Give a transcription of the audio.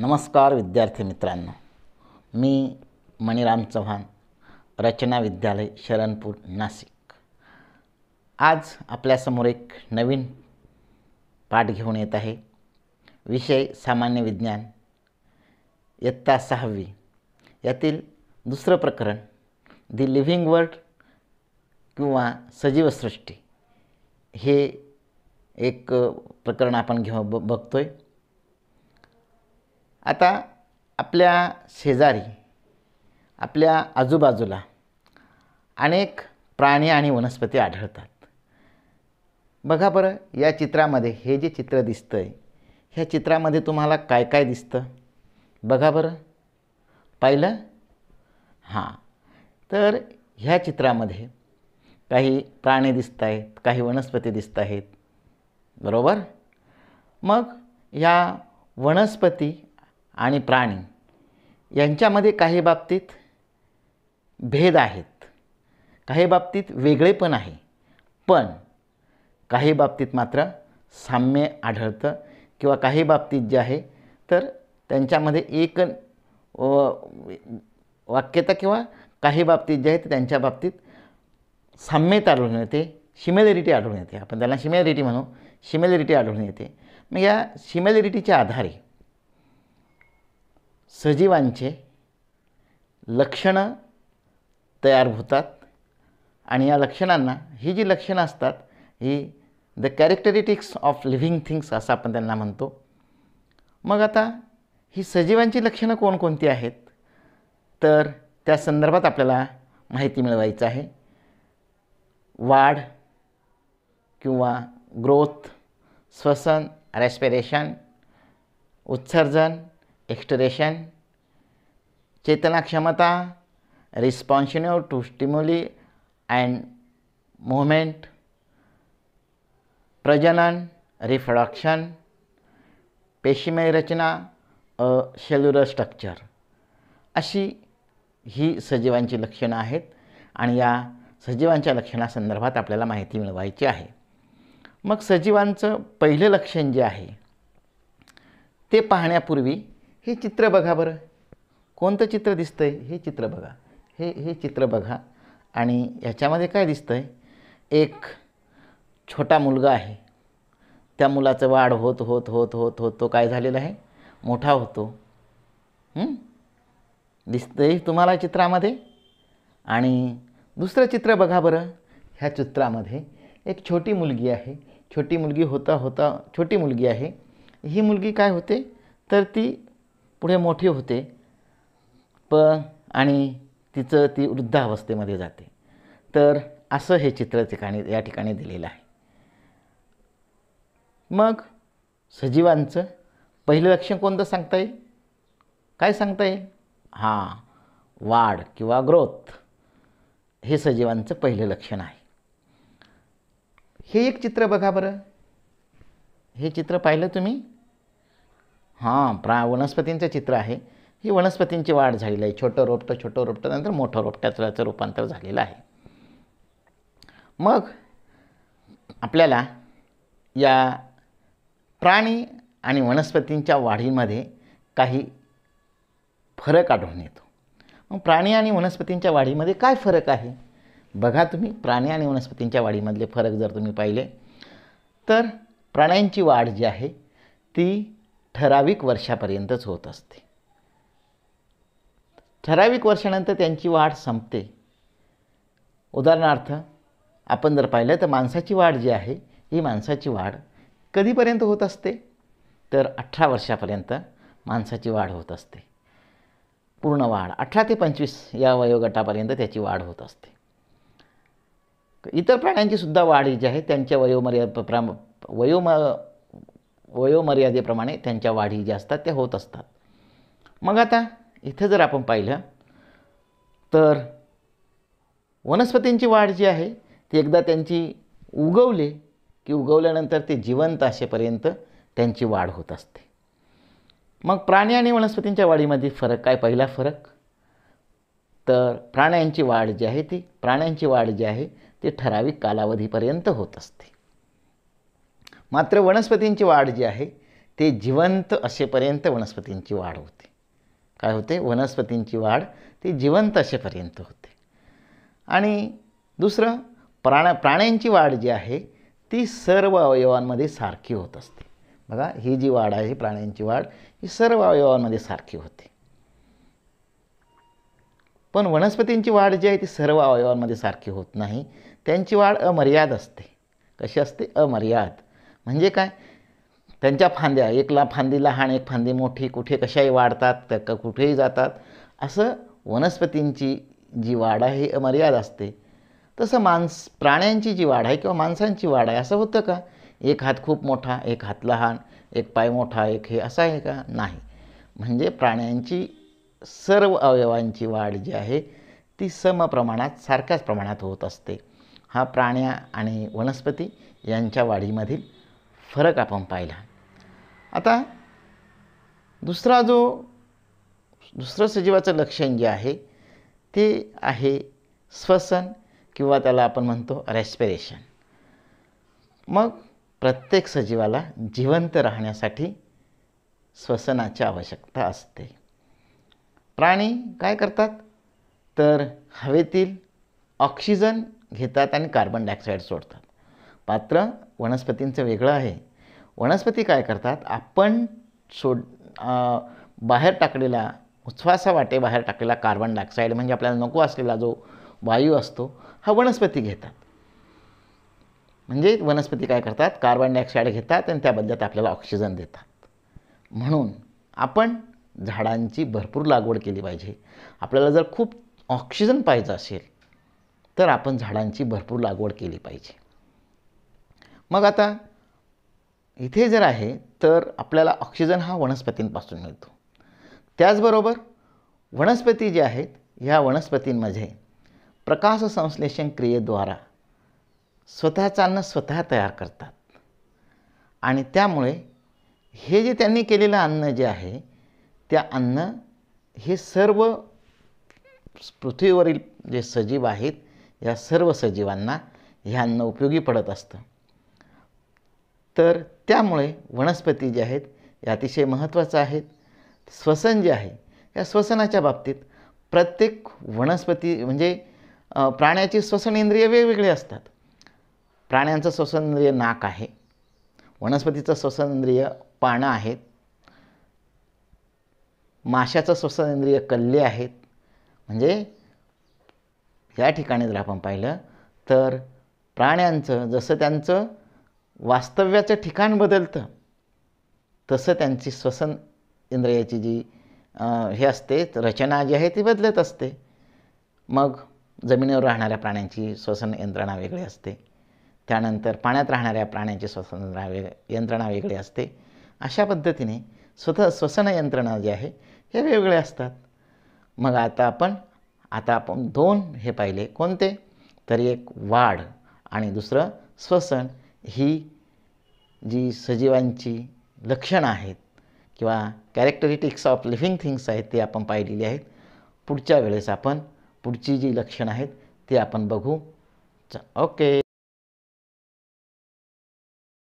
नमस्कार विद्यार्थी मित्रांनो मी मणिराम चव्हाण रचना विद्यालय शरणपूर नाशिक आज आपल्यासमोर एक नवीन पाठ घेऊन येत आहे विषय सामान्य विज्ञान इयत्ता सहावी यातील दुसरं प्रकरण दी लिव्हिंग वर्ल्ड किंवा सजीवसृष्टी हे एक प्रकरण आपण घेऊ ब बघतो आता आपल्या शेजारी आपल्या आजूबाजूला अनेक प्राणी आणि वनस्पती आढळतात बघा बरं या चित्रामध्ये हे जे चित्र दिसतं आहे ह्या चित्रामध्ये तुम्हाला काय काय दिसतं बघा बरं पाहिलं हां तर ह्या चित्रामध्ये काही प्राणी दिसत आहेत काही वनस्पती दिसत आहेत बरोबर मग ह्या वनस्पती आणि प्राणी यांच्यामध्ये काही बाबतीत भेद आहेत काही बाबतीत वेगळे पण आहे पण काही बाबतीत मात्र साम्य आढळतं किंवा काही बाबतीत जे आहे तर त्यांच्यामध्ये एक वाक्यता किंवा काही बाबतीत जे आहे ते त्यांच्या बाबतीत साम्यता आढळून येते शिमेलिरिटी आढळून येते आपण त्याला शिमेलिरिटी म्हणू शिमेलिरिटी आढळून येते मग या शिमेलिरिटीच्या आधारे सजीवांचे लक्षणं तयार होतात आणि या लक्षणांना ही जी लक्षणं असतात ही the characteristics of living things असं आपण त्यांना म्हणतो मग आता ही सजीवांची लक्षणं कोणकोणती आहेत तर त्या संदर्भात आपल्याला माहिती मिळवायचं आहे वाढ किंवा ग्रोथ श्वसन रेस्पिरेशन उत्सर्जन एक्स्टरेशन चेतना क्षमता responsive to stimuli and movement प्रजनन रिफ्रॅक्शन पेशीमय रचना अ सेल्युलर स्ट्रक्चर अशी ही सजीवांची लक्षणं आहेत आणि या सजीवांच्या लक्षणासंदर्भात आपल्याला माहिती मिळवायची आहे मग सजीवांचं पहिलं लक्षण जे आहे ते पाहण्यापूर्वी हे चित्र बघा बरं कोणतं चित्र दिसतं आहे हे चित्र बघा हे हे चित्र बघा आणि ह्याच्यामध्ये काय दिसतं आहे एक छोटा मुलगा आहे त्या मुलाचं वाढ होत होत होत होत होत तो काय झालेला आहे मोठा होतो दिसतंय तुम्हाला चित्रामध्ये आणि दुसरं चित्र बघा बरं ह्या चित्रामध्ये एक छोटी मुलगी आहे छोटी मुलगी होता होता छोटी मुलगी आहे ही मुलगी काय होते तर ती पुढे मोठी होते पण आणि तिचं ती वृद्धावस्थेमध्ये जाते तर असं हे चित्र ठिकाणी या ठिकाणी दिलेलं आहे मग सजीवांचं पहिलं लक्षण कोणतं सांगता येईल काय सांगता येईल हां वाढ किंवा ग्रोथ हे सजीवांचं पहिलं लक्षण आहे हे एक चित्र बघा बरं हे चित्र पाहिलं तुम्ही हां प्रा वनस्पतींचं चित्र आहे ही वनस्पतींची वाढ झालेली आहे छोटं रोपटं छोटं रोपटं नंतर मोठं रोपट्याचं रूपांतर झालेलं आहे मग आपल्याला या प्राणी आणि वनस्पतींच्या वाढीमध्ये काही फरक आढळून येतो मग प्राणी आणि वनस्पतींच्या वाढीमध्ये काय फरक आहे बघा तुम्ही प्राणी आणि वनस्पतींच्या वाढीमधले फरक जर तुम्ही पाहिले तर प्राण्यांची वाढ जी आहे ती ठराविक वर्षापर्यंतच होत असते ठराविक वर्षानंतर त्यांची वाढ संपते उदाहरणार्थ आपण जर पाहिलं तर माणसाची वाढ जी आहे ही माणसाची वाढ कधीपर्यंत होत असते तर अठरा वर्षापर्यंत माणसाची वाढ होत असते पूर्ण वाढ अठरा ते पंचवीस या वयोगटापर्यंत त्याची वाढ होत असते इतर प्राण्यांची सुद्धा वाढ जी आहे त्यांच्या वयोमर्या प्रा वयोम वयोमर्यादेप्रमाणे त्यांच्या वाढी ज्या असतात त्या होत असतात मग आता इथं जर आपण पाहिलं तर वनस्पतींची वाढ जी आहे ती एकदा त्यांची उगवले की उगवल्यानंतर ते जिवंत असेपर्यंत त्यांची वाढ होत असते मग प्राणी आणि वनस्पतींच्या वाढीमध्ये फरक काय पहिला फरक तर प्राण्यांची वाढ जी आहे ती प्राण्यांची वाढ जी आहे ती ठराविक कालावधीपर्यंत होत असते मात्र वनस्पतींची वाढ जी आहे ते जिवंत असेपर्यंत वनस्पतींची वाढ होते काय होते वनस्पतींची वाढ ती जिवंत असेपर्यंत होते आणि दुसरं प्राण प्राण्यांची वाढ जी आहे ती सर्व अवयवांमध्ये सारखी होत असते बघा ही जी वाढ आहे प्राण्यांची वाढ ही सर्व अवयवांमध्ये सारखी होते पण वनस्पतींची वाढ जी आहे ती सर्व अवयवांमध्ये सारखी होत नाही त्यांची वाढ अमर्याद असते कशी असते अमर्याद म्हणजे काय त्यांच्या फांद्या एकला फांदी लहान एक फांदी मोठी कुठे कशाही वाढतात तर क कुठेही जातात असं वनस्पतींची जी वाढ आहे अमर्याद असते तसं माणस प्राण्यांची जी वाढ आहे किंवा माणसांची वाढ आहे असं होतं का एक हात खूप मोठा एक हात लहान एक पाय मोठा एक हे असं आहे का नाही म्हणजे प्राण्यांची सर्व अवयवांची वाढ जी आहे ती सम प्रमाणात सारख्याच प्रमाणात होत असते हा प्राण्या आणि वनस्पती यांच्या वाढीमधील फरक आपण पाहिला आता दुसरा जो दुसरं सजीवाचं लक्षण जे आहे ते आहे श्वसन किंवा त्याला आपण म्हणतो रेस्पिरेशन मग प्रत्येक सजीवाला जिवंत राहण्यासाठी श्वसनाची आवश्यकता असते प्राणी काय करतात तर हवेतील ऑक्सिजन घेतात आणि कार्बन डायऑक्साईड सोडतात पात्र वनस्पतींचं वेगळं आहे वनस्पती काय करतात आपण सोड बाहेर टाकलेला वाटे बाहेर टाकलेला कार्बन डायऑक्साईड म्हणजे आपल्याला नको असलेला जो वायू असतो हा वनस्पती घेतात म्हणजे वनस्पती काय करतात कार्बन डायऑक्साईड घेतात आणि त्याबद्दल आपल्याला ऑक्सिजन देतात म्हणून आपण झाडांची भरपूर लागवड केली पाहिजे आपल्याला जर खूप ऑक्सिजन पाहिजे असेल तर आपण झाडांची भरपूर लागवड केली पाहिजे मग आता इथे जर आहे तर आपल्याला ऑक्सिजन हा वनस्पतींपासून मिळतो त्याचबरोबर वनस्पती जे आहेत ह्या वनस्पतींमध्ये प्रकाश संश्लेषण क्रियेद्वारा स्वतःचा अन्न स्वतः तयार करतात आणि त्यामुळे हे जे त्यांनी केलेलं अन्न जे आहे त्या अन्न हे सर्व पृथ्वीवरील जे सजीव आहेत या सर्व सजीवांना हे अन्न उपयोगी पडत असतं तर त्यामुळे वनस्पती जे आहेत या अतिशय महत्त्वाचं आहेत श्वसन जे आहे या श्वसनाच्या बाबतीत प्रत्येक वनस्पती म्हणजे प्राण्याची श्वसन इंद्रिय वेगवेगळी असतात प्राण्यांचं श्वसन इंद्रिय नाक आहे वनस्पतीचं श्वसन इंद्रिय पानं आहेत माशाचं श्वसन इंद्रिय कल्ले आहेत म्हणजे या ठिकाणी जर आपण पाहिलं तर प्राण्यांचं जसं त्यांचं वास्तव्याचं ठिकाण बदलतं तसं त्यांची श्वसन इंद्रियाची जी हे असते रचना जी आहे ती बदलत असते मग जमिनीवर राहणाऱ्या प्राण्यांची श्वसन यंत्रणा वेगळी असते त्यानंतर पाण्यात राहणाऱ्या प्राण्यांची श्वसन वेग यंत्रणा वेगळी असते अशा पद्धतीने स्वतः श्वसन यंत्रणा जी आहे हे वेगळे असतात मग आता आपण आता आपण दोन हे पाहिले कोणते तरी एक वाढ आणि दुसरं श्वसन ही जी सजीवांची लक्षणं आहेत किंवा कॅरेक्टरिटिक्स ऑफ लिव्हिंग थिंग्स आहेत ते आपण पाहिलेली आहेत पुढच्या वेळेस आपण पुढची जी लक्षणं आहेत ती आपण बघू ओके